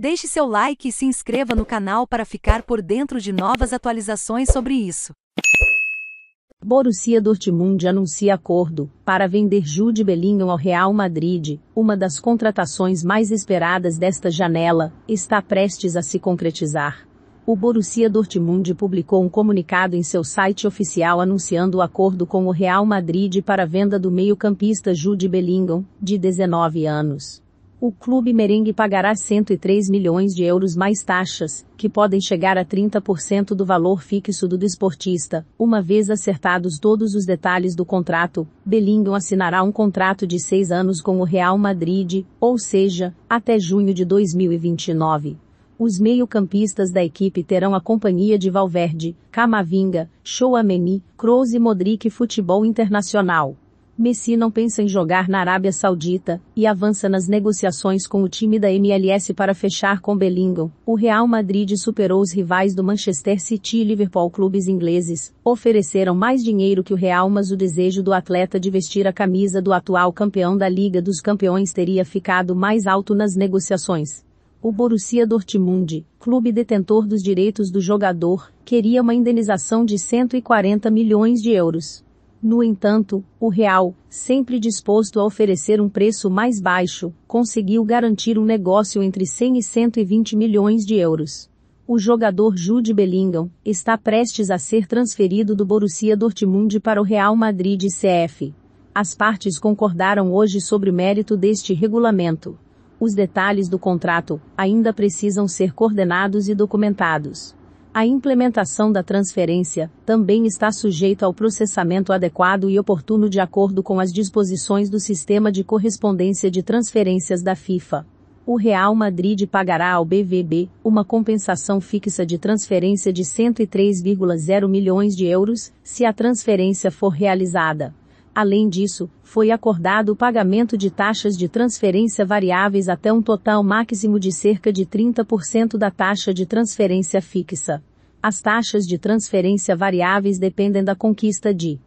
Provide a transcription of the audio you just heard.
Deixe seu like e se inscreva no canal para ficar por dentro de novas atualizações sobre isso. Borussia Dortmund anuncia acordo para vender Jude Bellingham ao Real Madrid. Uma das contratações mais esperadas desta janela está prestes a se concretizar. O Borussia Dortmund publicou um comunicado em seu site oficial anunciando o acordo com o Real Madrid para a venda do meio-campista Jude Bellingham, de 19 anos. O clube merengue pagará 103 milhões de euros mais taxas, que podem chegar a 30% do valor fixo do desportista. Uma vez acertados todos os detalhes do contrato, Bellingham assinará um contrato de seis anos com o Real Madrid, ou seja, até junho de 2029 os meio-campistas da equipe terão a companhia de Valverde, Camavinga, Chouameni, Kroos e Modric Futebol Internacional. Messi não pensa em jogar na Arábia Saudita e avança nas negociações com o time da MLS para fechar com Bellingham. O Real Madrid superou os rivais do Manchester City e Liverpool clubes ingleses, ofereceram mais dinheiro que o Real, mas o desejo do atleta de vestir a camisa do atual campeão da Liga dos Campeões teria ficado mais alto nas negociações o Borussia Dortmund, clube detentor dos direitos do jogador, queria uma indenização de 140 milhões de euros. No entanto, o real, sempre disposto a oferecer um preço mais baixo, conseguiu garantir um negócio entre 100 e 120 milhões de euros. O jogador Jude Bellingham está prestes a ser transferido do Borussia Dortmund para o Real Madrid CF. As partes concordaram hoje sobre o mérito deste regulamento. Os detalhes do contrato ainda precisam ser coordenados e documentados. A implementação da transferência também está sujeita ao processamento adequado e oportuno de acordo com as disposições do Sistema de Correspondência de Transferências da FIFA. O Real Madrid pagará ao BVB uma compensação fixa de transferência de 103,0 milhões de euros se a transferência for realizada Além disso, foi acordado o pagamento de taxas de transferência variáveis até um total máximo de cerca de 30% da taxa de transferência fixa. As taxas de transferência variáveis dependem da conquista de